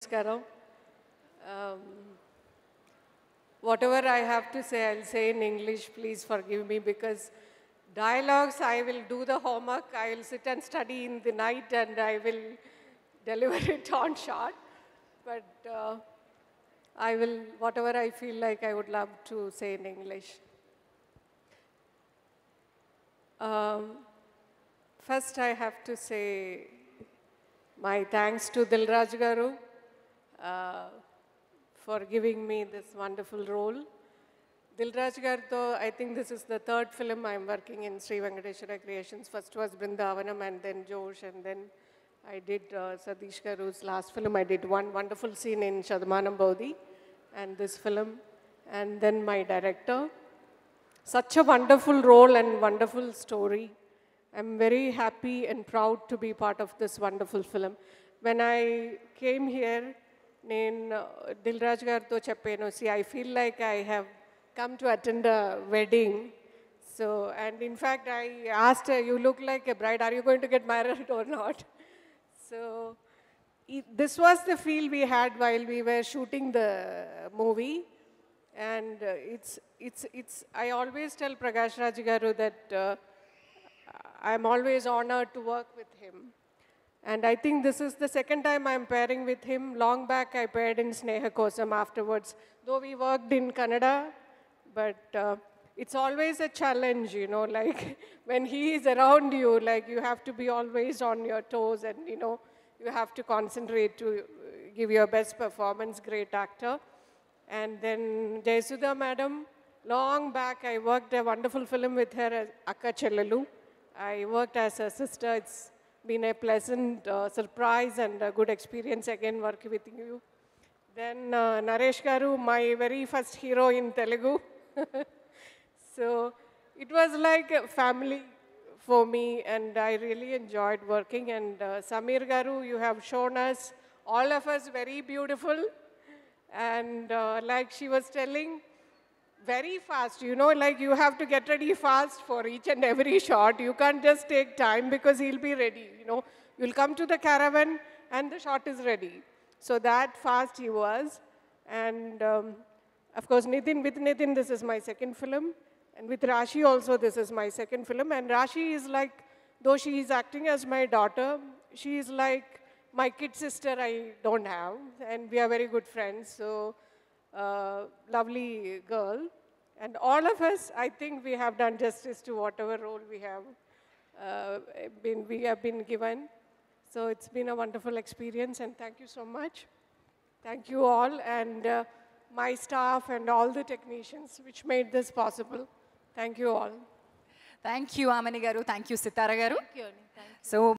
Namaskaram. Um, whatever I have to say, I'll say in English. Please forgive me because dialogues, I will do the homework. I will sit and study in the night and I will deliver it on short. But uh, I will, whatever I feel like, I would love to say in English. Um, first, I have to say my thanks to Dilraj Garu uh, for giving me this wonderful role. Dilraj Garto, I think this is the third film I'm working in Sri Venkateshwara Creations. First was Brindavanam and then Josh and then I did uh, Sadish Garu's last film. I did one wonderful scene in Shadmanam Bodhi and this film and then my director. Such a wonderful role and wonderful story. I'm very happy and proud to be part of this wonderful film. When I came here, నేను దిల్రాజ్ గారితో చెప్పాను see I feel like I have come to attend a wedding so and in fact I asked you look like a bride are you going to get married or not so this was the feel we had while we were shooting the movie. And uh, it's, it's, it's, I always tell Prakash Rajgaru that uh, I'm always honored to work with him. And I think this is the second time I'm pairing with him. Long back, I paired in Sneha Kosam afterwards, though we worked in Canada, But uh, it's always a challenge, you know, like when he is around you, like you have to be always on your toes and, you know, you have to concentrate to give your best performance, great actor. And then Jayasudha, madam, long back I worked a wonderful film with her, Akka Chellalu. I worked as her sister. It's been a pleasant uh, surprise and a good experience again working with you. Then uh, Naresh Garu, my very first hero in Telugu. so it was like a family for me and I really enjoyed working. And uh, Samir Garu, you have shown us, all of us very beautiful. And uh, like she was telling, very fast, you know, like you have to get ready fast for each and every shot. You can't just take time because he'll be ready, you know. You'll come to the caravan and the shot is ready. So that fast he was. And um, of course, Nitin, with Nitin, this is my second film. And with Rashi also, this is my second film. And Rashi is like, though she is acting as my daughter, she is like my kid sister I don't have. And we are very good friends. So uh, lovely girl. And all of us, I think we have done justice to whatever role we have uh, been, we have been given. So it's been a wonderful experience and thank you so much. Thank you all and uh, my staff and all the technicians which made this possible. Thank you all. Thank you, Amani Garu. Thank you, Sitara Garu. Thank you. Thank you. So